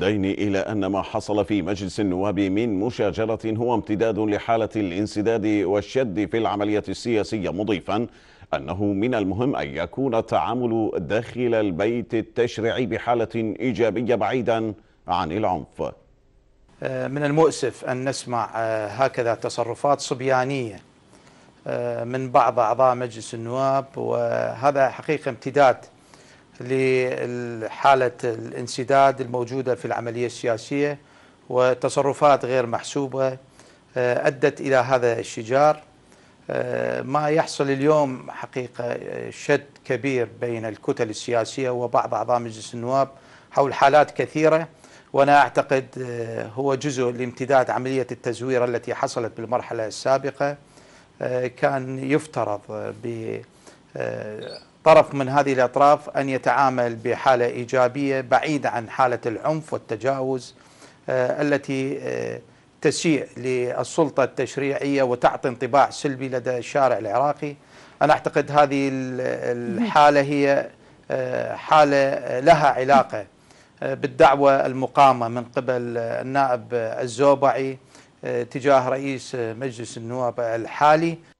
دين إلى أن ما حصل في مجلس النواب من مشاجرة هو امتداد لحالة الانسداد والشد في العملية السياسية مضيفا أنه من المهم أن يكون التعامل داخل البيت التشريعي بحالة إيجابية بعيدا عن العنف آه، من المؤسف أن نسمع آه، هكذا تصرفات صبيانية آه، من بعض أعضاء مجلس النواب وهذا حقيقة امتداد لحالة الانسداد الموجودة في العملية السياسية وتصرفات غير محسوبة آه، أدت إلى هذا الشجار آه، ما يحصل اليوم حقيقة آه، شد كبير بين الكتل السياسية وبعض أعضاء مجلس النواب حول حالات كثيرة وأنا أعتقد هو جزء لامتداد عملية التزوير التي حصلت بالمرحلة السابقة كان يفترض ب طرف من هذه الأطراف أن يتعامل بحالة إيجابية بعيدة عن حالة العنف والتجاوز آه، التي آه، تسيء للسلطة التشريعية وتعطي انطباع سلبي لدى الشارع العراقي أنا أعتقد هذه الحالة هي آه، حالة لها علاقة بالدعوة المقامة من قبل النائب الزوبعي تجاه رئيس مجلس النواب الحالي